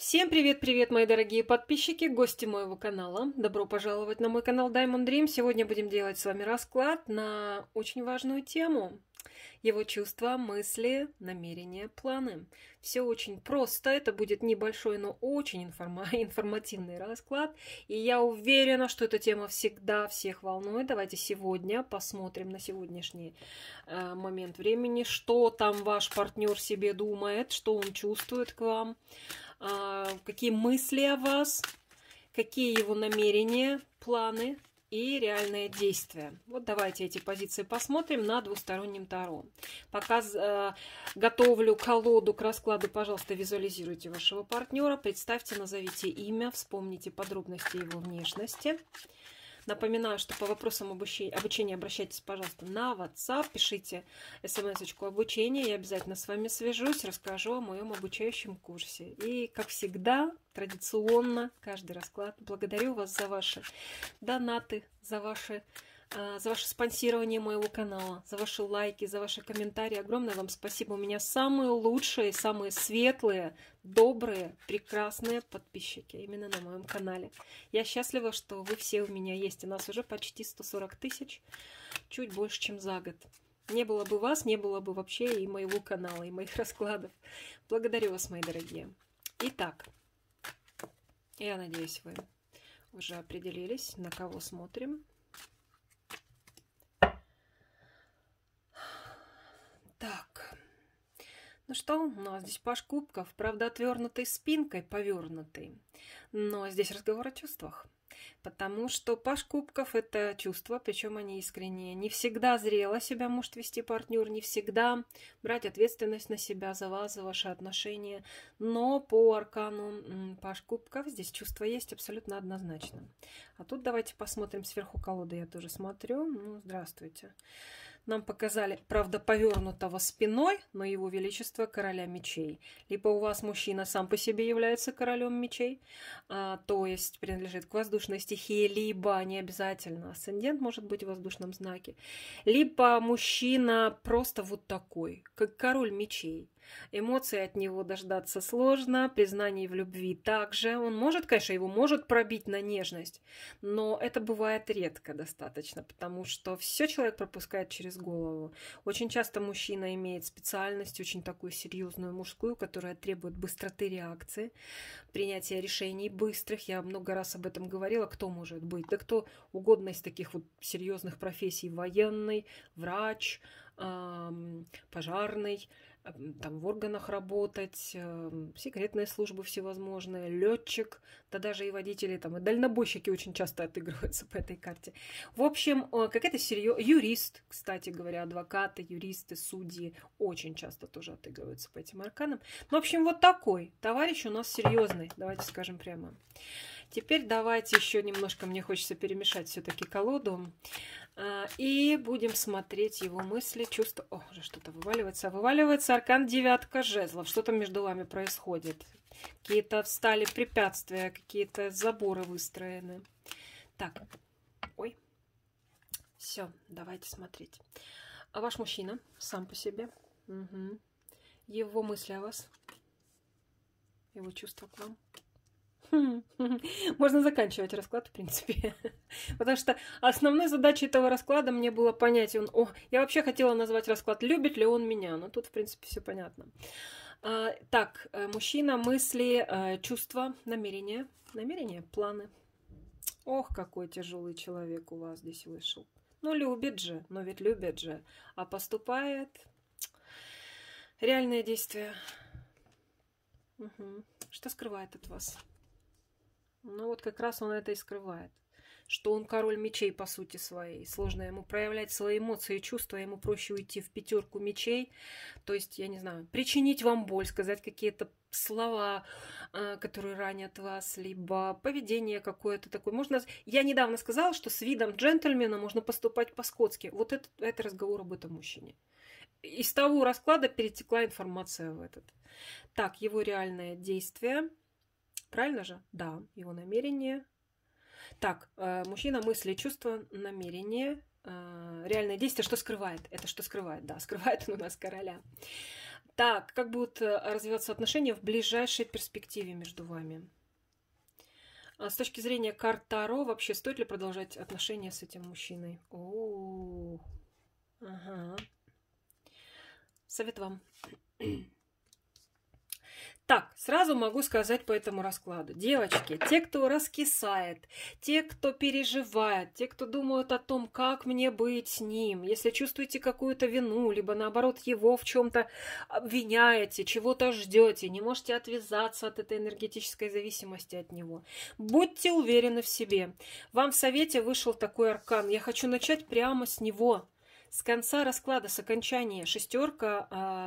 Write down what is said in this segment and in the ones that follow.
Всем привет-привет, мои дорогие подписчики, гости моего канала. Добро пожаловать на мой канал Diamond Dream. Сегодня будем делать с вами расклад на очень важную тему. Его чувства, мысли, намерения, планы. Все очень просто. Это будет небольшой, но очень информа информативный расклад. И я уверена, что эта тема всегда всех волнует. Давайте сегодня посмотрим на сегодняшний э, момент времени, что там ваш партнер себе думает, что он чувствует к вам а, какие мысли о вас, какие его намерения, планы и реальные действия. Вот давайте эти позиции посмотрим на двустороннем Таро. Пока э, готовлю колоду к раскладу, пожалуйста, визуализируйте вашего партнера, представьте, назовите имя, вспомните подробности его внешности. Напоминаю, что по вопросам обучения обращайтесь, пожалуйста, на WhatsApp, пишите смс-очку обучения, я обязательно с вами свяжусь, расскажу о моем обучающем курсе. И, как всегда, традиционно, каждый расклад, благодарю вас за ваши донаты, за ваши Э, за ваше спонсирование моего канала, за ваши лайки, за ваши комментарии. Огромное вам спасибо. У меня самые лучшие, самые светлые, добрые, прекрасные подписчики именно на моем канале. Я счастлива, что вы все у меня есть. У нас уже почти 140 тысяч, чуть больше, чем за год. Не было бы вас, не было бы вообще и моего канала, и моих раскладов. Благодарю вас, мои дорогие. Итак, я надеюсь, вы уже определились, на кого смотрим. Так, ну что, у нас здесь паш кубков, правда, отвернутой спинкой, повернутый, Но здесь разговор о чувствах. Потому что паш кубков – это чувства, причем они искренние. Не всегда зрело себя может вести партнер, не всегда брать ответственность на себя за вас, за ваши отношения. Но по аркану паш кубков здесь чувства есть абсолютно однозначно. А тут давайте посмотрим сверху колоды, я тоже смотрю. Ну, здравствуйте. Здравствуйте нам показали, правда, повернутого спиной, но его величество короля мечей. Либо у вас мужчина сам по себе является королем мечей, а, то есть принадлежит к воздушной стихии, либо не обязательно асцендент может быть в воздушном знаке, либо мужчина просто вот такой, как король мечей. Эмоции от него дождаться сложно, признаний в любви также. Он может, конечно, его может пробить на нежность, но это бывает редко достаточно, потому что все человек пропускает через голову. Очень часто мужчина имеет специальность, очень такую серьезную мужскую, которая требует быстроты реакции, принятия решений быстрых. Я много раз об этом говорила, кто может быть. Да кто угодно из таких вот серьезных профессий, военный, врач, пожарный, там в органах работать, эм, секретные службы всевозможные, летчик, да даже и водители, там, и дальнобойщики очень часто отыгрываются по этой карте. В общем, э, какая-то серьезная... Юрист, кстати говоря, адвокаты, юристы, судьи очень часто тоже отыгрываются по этим арканам. Ну, в общем, вот такой товарищ у нас серьезный, давайте скажем прямо. Теперь давайте еще немножко, мне хочется перемешать все-таки колоду. А, и будем смотреть его мысли, чувства. О, уже что-то вываливается. Вываливается аркан девятка жезлов. Что там между вами происходит? Какие-то встали препятствия, какие-то заборы выстроены. Так, ой. Все, давайте смотреть. А ваш мужчина сам по себе. Угу. Его мысли о вас. Его чувства к вам. Можно заканчивать расклад, в принципе. Потому что основной задачей этого расклада мне было понять, он, о, я вообще хотела назвать расклад, любит ли он меня, но ну, тут, в принципе, все понятно. А, так, э, мужчина, мысли, э, чувства, намерения, намерения, планы. Ох, какой тяжелый человек у вас здесь вышел. Ну, любит же, но ведь любит же. А поступает реальное действие. Угу. Что скрывает от вас? Ну вот как раз он это и скрывает. Что он король мечей по сути своей. Сложно ему проявлять свои эмоции и чувства, ему проще уйти в пятерку мечей. То есть, я не знаю, причинить вам боль, сказать какие-то слова, а, которые ранят вас, либо поведение какое-то такое. Можно... Я недавно сказала, что с видом джентльмена можно поступать по-скотски. Вот это, это разговор об этом мужчине. Из того расклада перетекла информация в этот. Так, его реальное действие – Правильно же? Да, его намерение. Так, э, мужчина, мысли, чувства, намерение, э, реальное действие, что скрывает. Это что скрывает, да, скрывает он у нас короля. Так, как будут э, развиваться отношения в ближайшей перспективе между вами? А с точки зрения карт Таро, вообще стоит ли продолжать отношения с этим мужчиной? О, ага. Совет вам. Так, сразу могу сказать по этому раскладу. Девочки, те, кто раскисает, те, кто переживает, те, кто думают о том, как мне быть с ним, если чувствуете какую-то вину, либо наоборот его в чем-то обвиняете, чего-то ждете, не можете отвязаться от этой энергетической зависимости от него, будьте уверены в себе. Вам в совете вышел такой аркан. Я хочу начать прямо с него. С конца расклада, с окончания шестерка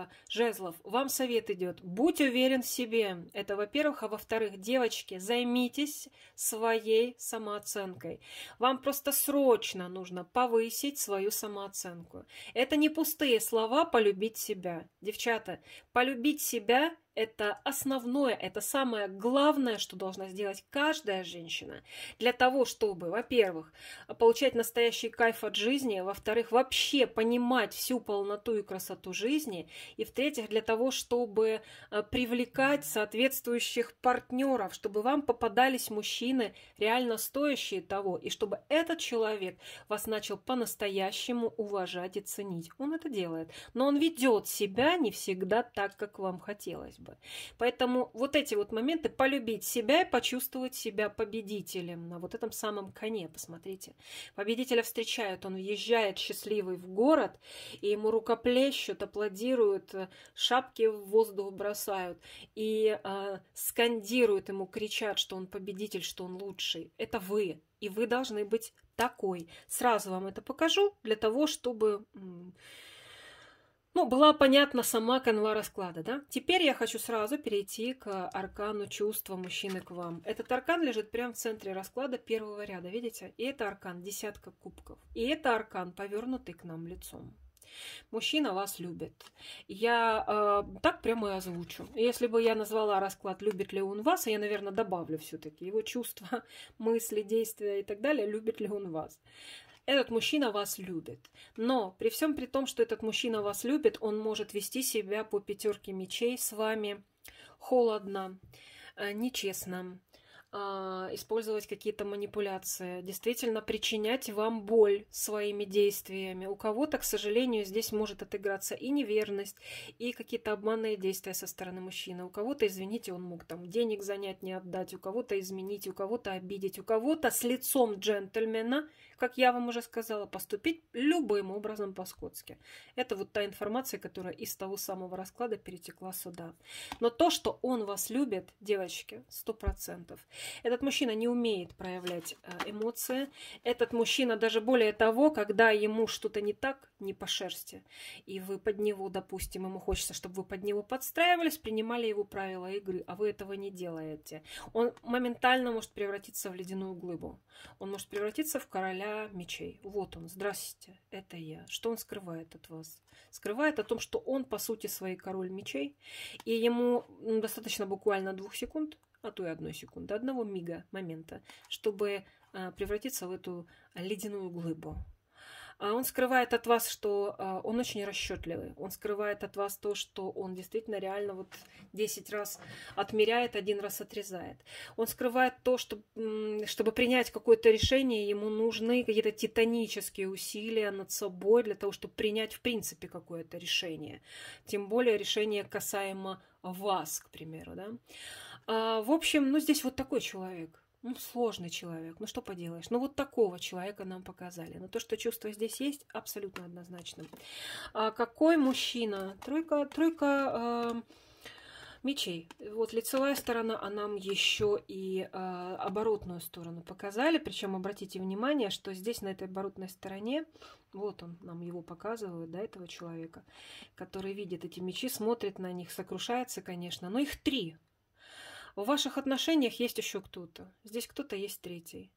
э, жезлов вам совет идет. Будь уверен в себе. Это, во-первых. А во-вторых, девочки, займитесь своей самооценкой. Вам просто срочно нужно повысить свою самооценку. Это не пустые слова «полюбить себя». Девчата, полюбить себя это основное, это самое главное, что должна сделать каждая женщина для того, чтобы, во-первых, получать настоящий кайф от жизни, во-вторых, вообще понимать всю полноту и красоту жизни, и, в-третьих, для того, чтобы э, привлекать соответствующих партнеров, чтобы вам попадались мужчины, реально стоящие того, и чтобы этот человек вас начал по-настоящему уважать и ценить. Он это делает, но он ведет себя не всегда так, как вам хотелось бы. Поэтому вот эти вот моменты полюбить себя и почувствовать себя победителем на вот этом самом коне, посмотрите. Победителя встречают, он въезжает счастливый в город, и ему рукоплещут, аплодируют, э, шапки в воздух бросают и э, скандируют ему, кричат, что он победитель, что он лучший. Это вы, и вы должны быть такой. Сразу вам это покажу для того, чтобы ну, была понятна сама канва расклада, да? Теперь я хочу сразу перейти к аркану чувства мужчины к вам. Этот аркан лежит прямо в центре расклада первого ряда, видите? И это аркан десятка кубков. И это аркан, повернутый к нам лицом. Мужчина вас любит. Я э, так прямо и озвучу. Если бы я назвала расклад «Любит ли он вас?», а я, наверное, добавлю все-таки его чувства, мысли, действия и так далее. «Любит ли он вас?» этот мужчина вас любит. Но при всем при том, что этот мужчина вас любит, он может вести себя по пятерке мечей с вами холодно, э, нечестно, а, использовать какие-то манипуляции, действительно причинять вам боль своими действиями. У кого-то, к сожалению, здесь может отыграться и неверность, и какие-то обманные действия со стороны мужчины. У кого-то, извините, он мог там денег занять, не отдать, у кого-то изменить, у кого-то обидеть, у кого-то с лицом джентльмена, как я вам уже сказала, поступить любым образом по-скотски. Это вот та информация, которая из того самого расклада перетекла сюда. Но то, что он вас любит, девочки, сто процентов. Этот мужчина не умеет проявлять э, эмоции. Этот мужчина даже более того, когда ему что-то не так, не по шерсти, и вы под него, допустим, ему хочется, чтобы вы под него подстраивались, принимали его правила игры, а вы этого не делаете. Он моментально может превратиться в ледяную глыбу. Он может превратиться в короля мечей. Вот он, Здравствуйте, это я. Что он скрывает от вас? Скрывает о том, что он, по сути, своей король мечей, и ему достаточно буквально двух секунд – а то и одной секунды, одного мига, момента, чтобы а, превратиться в эту ледяную глыбу. А, он скрывает от вас, что а, он очень расчетливый. Он скрывает от вас то, что он действительно реально вот 10 раз отмеряет, один раз отрезает. Он скрывает то, что, чтобы принять какое-то решение, ему нужны какие-то титанические усилия над собой для того, чтобы принять в принципе какое-то решение. Тем более решение касаемо вас, к примеру. Да? А, в общем, ну здесь вот такой человек. Ну, сложный человек, ну что поделаешь. Ну, вот такого человека нам показали. Но ну, то, что чувство здесь есть, абсолютно однозначно. А какой мужчина? Тройка, тройка э, мечей. Вот лицевая сторона, а нам еще и э, оборотную сторону показали. Причем обратите внимание, что здесь на этой оборотной стороне, вот он, нам его показывают, да, этого человека, который видит эти мечи, смотрит на них, сокрушается, конечно. Но их три, в ваших отношениях есть еще кто-то. Здесь кто-то есть третий.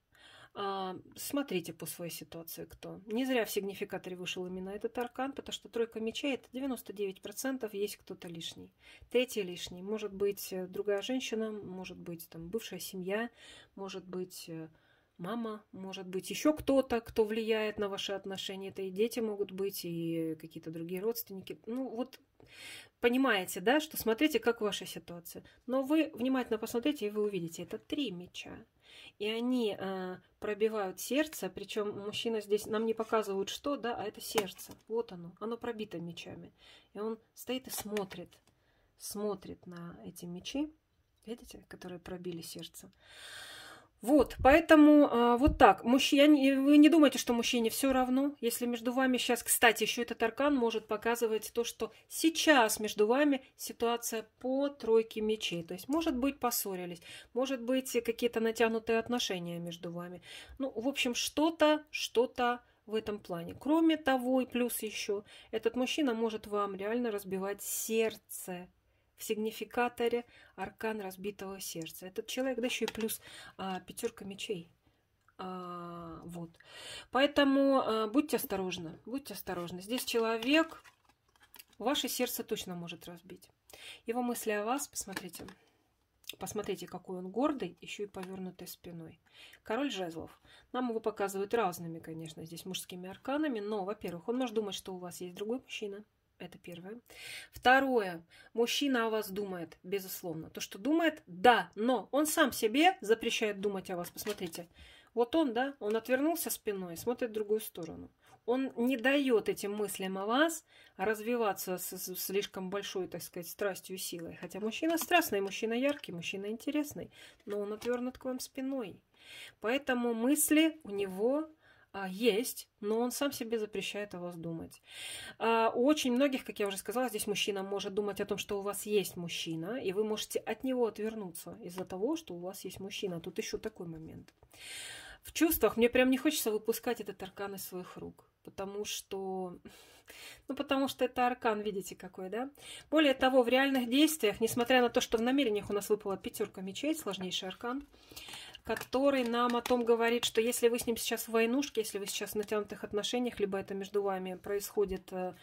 А, смотрите по своей ситуации, кто. Не зря в сигнификаторе вышел именно этот аркан, потому что тройка мечей – это 99% есть кто-то лишний. Третий лишний. Может быть, э, другая женщина, может быть, там, бывшая семья, может быть, э, мама, может быть, еще кто-то, кто влияет на ваши отношения. Это и дети могут быть, и какие-то другие родственники. Ну вот понимаете, да, что смотрите, как ваша ситуация. Но вы внимательно посмотрите, и вы увидите, это три меча. И они э, пробивают сердце, причем мужчина здесь нам не показывают что, да, а это сердце. Вот оно, оно пробито мечами. И он стоит и смотрит, смотрит на эти мечи, видите, которые пробили сердце. Вот, поэтому э, вот так. Мужчине, вы не думайте, что мужчине все равно, если между вами сейчас, кстати, еще этот аркан может показывать то, что сейчас между вами ситуация по тройке мечей. То есть, может быть, поссорились, может быть, какие-то натянутые отношения между вами. Ну, в общем, что-то, что-то в этом плане. Кроме того, и плюс еще, этот мужчина может вам реально разбивать сердце в сигнификаторе аркан разбитого сердца. Этот человек, да еще и плюс а, пятерка мечей. А, вот. Поэтому а, будьте осторожны, будьте осторожны. Здесь человек, ваше сердце точно может разбить. Его мысли о вас, посмотрите. Посмотрите, какой он гордый, еще и повернутой спиной. Король жезлов. Нам его показывают разными, конечно, здесь мужскими арканами, но, во-первых, он может думать, что у вас есть другой мужчина – это первое. Второе. Мужчина о вас думает, безусловно. То, что думает, да, но он сам себе запрещает думать о вас. Посмотрите. Вот он, да, он отвернулся спиной, смотрит в другую сторону. Он не дает этим мыслям о вас развиваться с, слишком большой, так сказать, страстью и силой. Хотя мужчина страстный, мужчина яркий, мужчина интересный, но он отвернут к вам спиной. Поэтому мысли у него а, есть, но он сам себе запрещает о вас думать. А, у очень многих, как я уже сказала, здесь мужчина может думать о том, что у вас есть мужчина, и вы можете от него отвернуться из-за того, что у вас есть мужчина. Тут еще такой момент. В чувствах мне прям не хочется выпускать этот аркан из своих рук, потому что... Ну, потому что это аркан, видите, какой, да? Более того, в реальных действиях, несмотря на то, что в намерениях у нас выпала пятерка мечей, сложнейший аркан, который нам о том говорит, что если вы с ним сейчас в войнушке, если вы сейчас в натянутых отношениях, либо это между вами происходит э,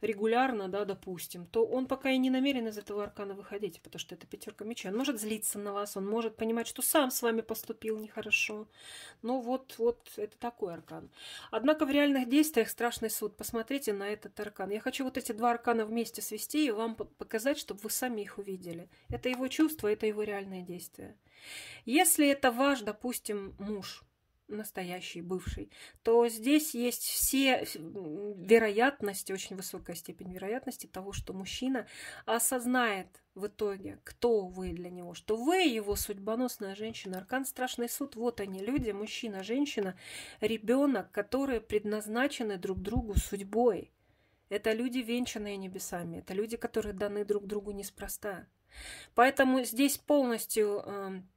регулярно, да, допустим, то он пока и не намерен из этого аркана выходить, потому что это пятерка мечей. Он может злиться на вас, он может понимать, что сам с вами поступил нехорошо. Но вот, вот это такой аркан. Однако в реальных действиях страшный суд. Посмотрите на этот аркан. Я хочу вот эти два аркана вместе свести и вам показать, чтобы вы сами их увидели. Это его чувства, это его реальные действия. Если это ваш, допустим, муж, настоящий, бывший, то здесь есть все вероятности, очень высокая степень вероятности того, что мужчина осознает в итоге, кто вы для него, что вы его судьбоносная женщина, аркан страшный суд, вот они люди, мужчина, женщина, ребенок, которые предназначены друг другу судьбой. Это люди, венчанные небесами, это люди, которые даны друг другу неспроста. Поэтому здесь полностью эм,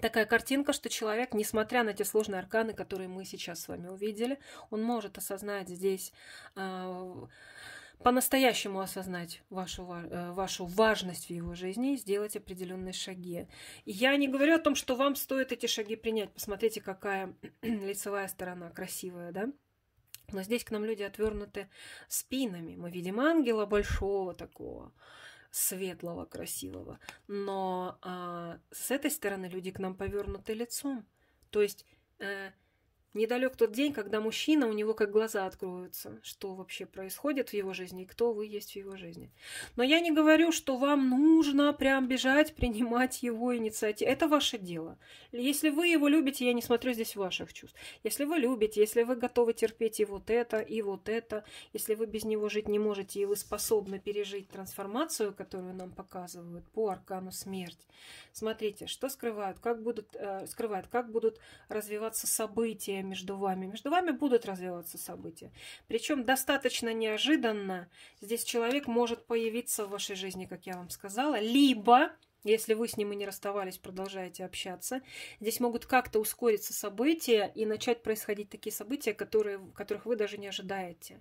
такая картинка, что человек, несмотря на те сложные арканы, которые мы сейчас с вами увидели, он может осознать здесь, а, по-настоящему осознать вашу, э, вашу важность в его жизни и сделать определенные шаги. И я не говорю о том, что вам стоит эти шаги принять. Посмотрите, какая лицевая сторона красивая, да? Но здесь к нам люди отвернуты спинами. Мы видим ангела большого такого, светлого, красивого. Но э, с этой стороны люди к нам повернуты лицом. То есть э, Недалек тот день, когда мужчина, у него как глаза откроются, что вообще происходит в его жизни и кто вы есть в его жизни. Но я не говорю, что вам нужно прям бежать, принимать его инициативу. Это ваше дело. Если вы его любите, я не смотрю здесь ваших чувств. Если вы любите, если вы готовы терпеть и вот это, и вот это, если вы без него жить не можете, и вы способны пережить трансформацию, которую нам показывают по аркану смерть. Смотрите, что скрывают, как будут, э, скрывают, как будут развиваться события, между вами. Между вами будут развиваться события. Причем достаточно неожиданно здесь человек может появиться в вашей жизни, как я вам сказала. Либо если вы с ним и не расставались, продолжаете общаться. Здесь могут как-то ускориться события и начать происходить такие события, которые, которых вы даже не ожидаете.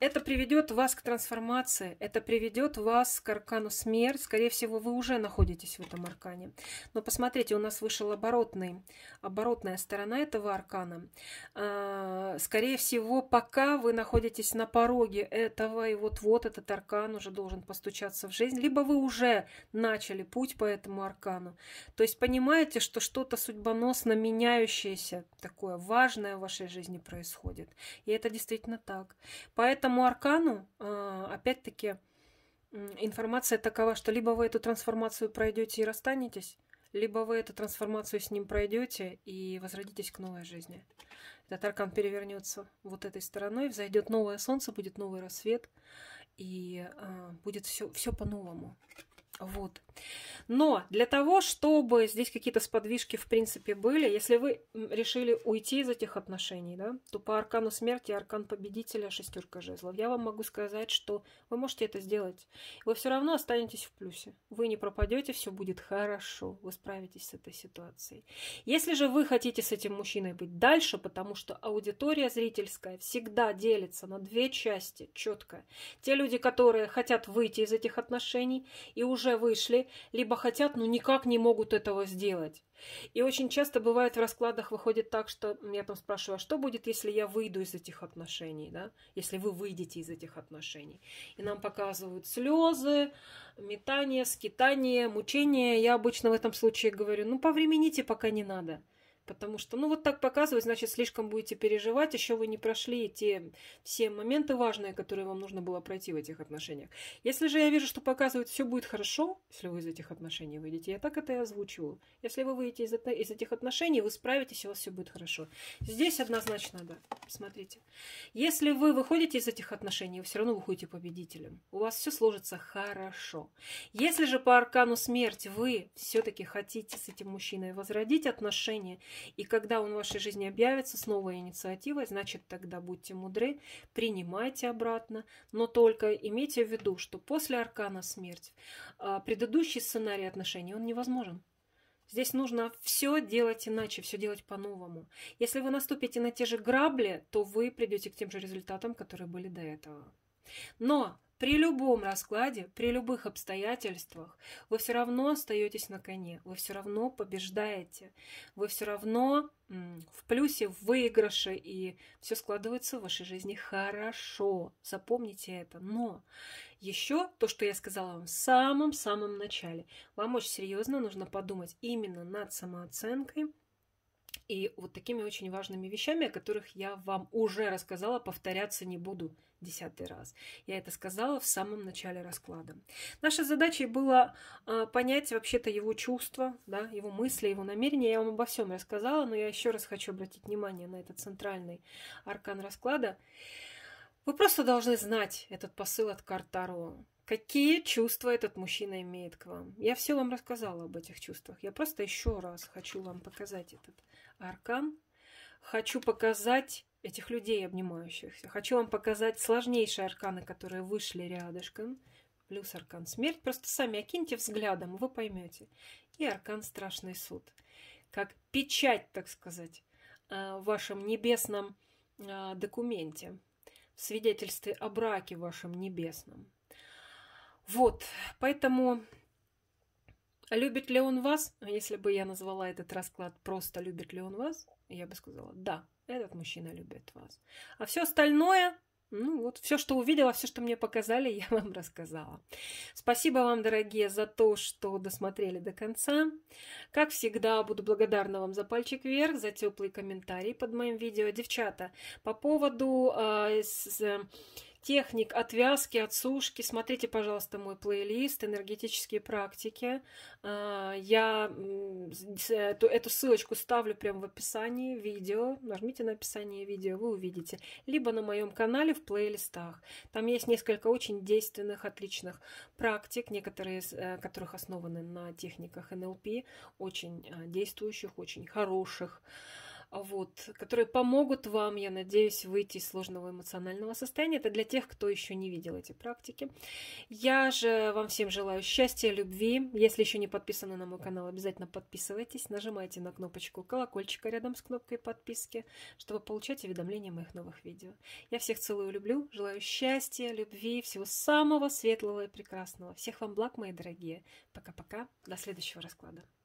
Это приведет вас к трансформации, это приведет вас к аркану смерть. Скорее всего, вы уже находитесь в этом аркане. Но посмотрите, у нас вышел оборотный, оборотная сторона этого аркана. А, скорее всего, пока вы находитесь на пороге этого, и вот-вот этот аркан уже должен постучаться в жизнь, либо вы уже начали путь путь по этому аркану. То есть понимаете, что что-то судьбоносно меняющееся, такое важное в вашей жизни происходит. И это действительно так. По этому аркану, э, опять-таки, информация такова, что либо вы эту трансформацию пройдете и расстанетесь, либо вы эту трансформацию с ним пройдете и возродитесь к новой жизни. Этот аркан перевернется вот этой стороной, взойдет новое солнце, будет новый рассвет, и э, будет все, все по-новому. Вот. Но для того, чтобы здесь какие-то сподвижки, в принципе, были, если вы решили уйти из этих отношений, да, то по аркану смерти, аркан победителя, шестерка жезлов, я вам могу сказать, что вы можете это сделать. Вы все равно останетесь в плюсе. Вы не пропадете, все будет хорошо. Вы справитесь с этой ситуацией. Если же вы хотите с этим мужчиной быть дальше, потому что аудитория зрительская всегда делится на две части четко. Те люди, которые хотят выйти из этих отношений и уже уже вышли, либо хотят, но никак не могут этого сделать. И очень часто бывает в раскладах выходит так, что я там спрашиваю, а что будет, если я выйду из этих отношений, да? Если вы выйдете из этих отношений. И нам показывают слезы, метание, скитание, мучение. Я обычно в этом случае говорю, ну повремените, пока не надо. Потому что, ну, вот так показывать, значит, слишком будете переживать, еще вы не прошли те все моменты важные, которые вам нужно было пройти в этих отношениях. Если же я вижу, что показывают, все будет хорошо, если вы из этих отношений выйдете, я так это и озвучиваю. Если вы выйдете из, это, из этих отношений, вы справитесь, у вас все будет хорошо. Здесь однозначно, да, смотрите. Если вы выходите из этих отношений, вы все равно выходите победителем. У вас все сложится хорошо. Если же по аркану смерть вы все-таки хотите с этим мужчиной возродить отношения – и когда он в вашей жизни объявится с новой инициативой, значит, тогда будьте мудры, принимайте обратно, но только имейте в виду, что после аркана смерть а, предыдущий сценарий отношений, он невозможен. Здесь нужно все делать иначе, все делать по-новому. Если вы наступите на те же грабли, то вы придете к тем же результатам, которые были до этого. Но при любом раскладе, при любых обстоятельствах вы все равно остаетесь на коне, вы все равно побеждаете, вы все равно в плюсе, в выигрыше, и все складывается в вашей жизни хорошо. Запомните это. Но еще то, что я сказала вам в самом-самом начале, вам очень серьезно нужно подумать именно над самооценкой, и вот такими очень важными вещами, о которых я вам уже рассказала, повторяться не буду десятый раз. Я это сказала в самом начале расклада. наша задачей было а, понять вообще-то его чувства, да, его мысли, его намерения. Я вам обо всем рассказала, но я еще раз хочу обратить внимание на этот центральный аркан расклада. Вы просто должны знать этот посыл от карт Таро. Какие чувства этот мужчина имеет к вам? Я все вам рассказала об этих чувствах. Я просто еще раз хочу вам показать этот аркан. Хочу показать этих людей обнимающихся. Хочу вам показать сложнейшие арканы, которые вышли рядышком. Плюс аркан смерть. Просто сами окиньте взглядом, вы поймете. И аркан страшный суд. Как печать, так сказать, а, в вашем небесном а, документе. В свидетельстве о браке вашем небесном. Вот, поэтому а любит ли он вас? А если бы я назвала этот расклад просто «любит ли он вас», я бы сказала «да, этот мужчина любит вас». А все остальное ну вот, все, что увидела, все, что мне показали, я вам рассказала. Спасибо вам, дорогие, за то, что досмотрели до конца. Как всегда, буду благодарна вам за пальчик вверх, за теплый комментарий под моим видео. Девчата, по поводу... А, э, с, техник отвязки, отсушки. Смотрите, пожалуйста, мой плейлист «Энергетические практики». А, я эту, ссылочку ставлю прямо в описании видео. Нажмите на описание видео, вы увидите. Либо на моем канале в плейлистах. Там есть несколько очень действенных, отличных практик, некоторые из э, которых основаны на техниках НЛП, очень а, действующих, очень хороших вот, которые помогут вам, я надеюсь, выйти из сложного эмоционального состояния. Это для тех, кто еще не видел эти практики. Я же вам всем желаю счастья, любви. Если еще не подписаны на мой канал, обязательно подписывайтесь, нажимайте на кнопочку колокольчика рядом с кнопкой подписки, чтобы получать уведомления о моих новых видео. Я всех целую, люблю, желаю счастья, любви, всего самого светлого и прекрасного. Всех вам благ, мои дорогие. Пока-пока. До следующего расклада.